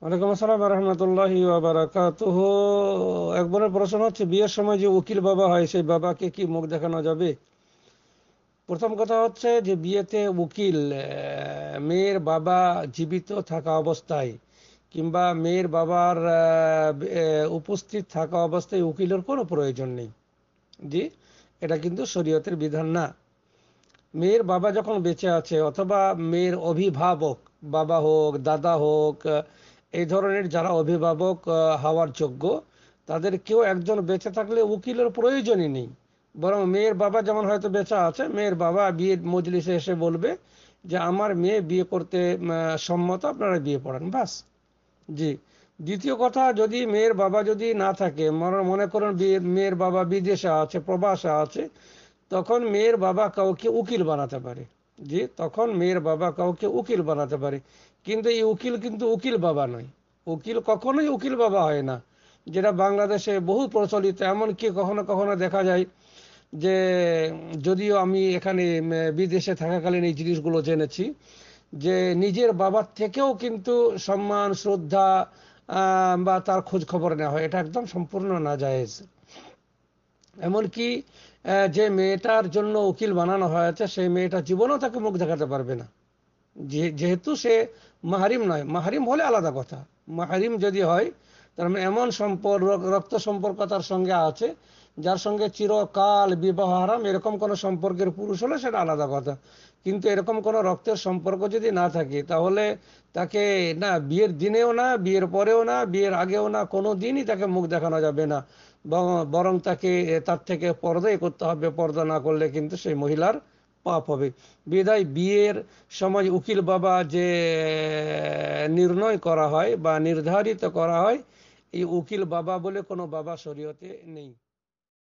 ওয়ালাইকুম আসসালাম রহমতুল্লাহ বারাকাতুহ একবারের প্রশ্ন হচ্ছে বিয়ের সময় যে উকিল বাবা হয় সেই বাবাকে কি মুখ দেখানো যাবে প্রথম কথা হচ্ছে যে বিয়েতে উকিল মেয়ের বাবা জীবিত থাকা অবস্থায় কিংবা মেয়ের বাবার উপস্থিত থাকা অবস্থায় উকিলের কোনো প্রয়োজন নেই জি এটা কিন্তু শরীয়তের বিধান না মেয়ের বাবা যখন বেঁচে আছে অথবা মেয়ের অভিভাবক বাবা হোক দাদা হোক এই ধরনের যারা অভিভাবক হওয়ার যোগ্য তাদের কেউ একজন বেঁচে থাকলে উকিলের প্রয়োজনই নেই বরং মেয়ের বাবা যেমন হয়তো বেচা আছে মেয়ের বাবা বিয়ের মজলিসে এসে বলবে যে আমার মেয়ে বিয়ে করতে সম্মত আপনারা বিয়ে পড়ান বাস জি দ্বিতীয় কথা যদি মেয়ের বাবা যদি না থাকে মনে করুন মেয়ের বাবা বিদেশে আছে প্রবাসে আছে তখন মেয়ের বাবা কাউকে উকিল বানাতে পারে যে তখন মেয়ের বাবা কাউকে উকিল বানাতে পারে কিন্তু এই উকিল কিন্তু উকিল বাবা নয় উকিল কখনোই উকিল বাবা হয় না যেটা বাংলাদেশে বহু প্রচলিত এমনকি কখনো কখনো দেখা যায় যে যদিও আমি এখানে বিদেশে থাকাকালীন এই জিনিসগুলো জেনেছি যে নিজের বাবার থেকেও কিন্তু সম্মান শ্রদ্ধা বা তার খোঁজ খবর নেওয়া হয় এটা একদম সম্পূর্ণ না জায়েজ এমনকি যে মেয়েটার জন্য উকিল বানানো হয়েছে সেই মেয়েটা জীবনও তাকে মুখ দেখাতে পারবে না যেহেতু সে মাহারিম নয় মাহারিম হলে আলাদা কথা মাহারিম যদি হয় তার মানে এমন সম্পর্ক রক্ত সম্পর্ক তার সঙ্গে আছে যার সঙ্গে চিরকাল বিবাহ হারাম এরকম কোনো সম্পর্কের পুরুষ হলে সেটা আলাদা কথা কিন্তু এরকম কোনো রক্তের সম্পর্ক যদি না থাকে তাহলে তাকে না বিয়ের দিনেও না বিয়ের পরেও না বিয়ের আগেও না কোনো দিনই তাকে মুখ দেখানো যাবে না বরং তাকে তার থেকে পর্দাই করতে হবে পর্দা না করলে কিন্তু সেই মহিলার পাপ হবে বিদায় বিয়ের সময় উকিল বাবা যে নির্ণয় করা হয় বা নির্ধারিত করা হয় এই উকিল বাবা বলে কোনো বাবা শরীয়তে নেই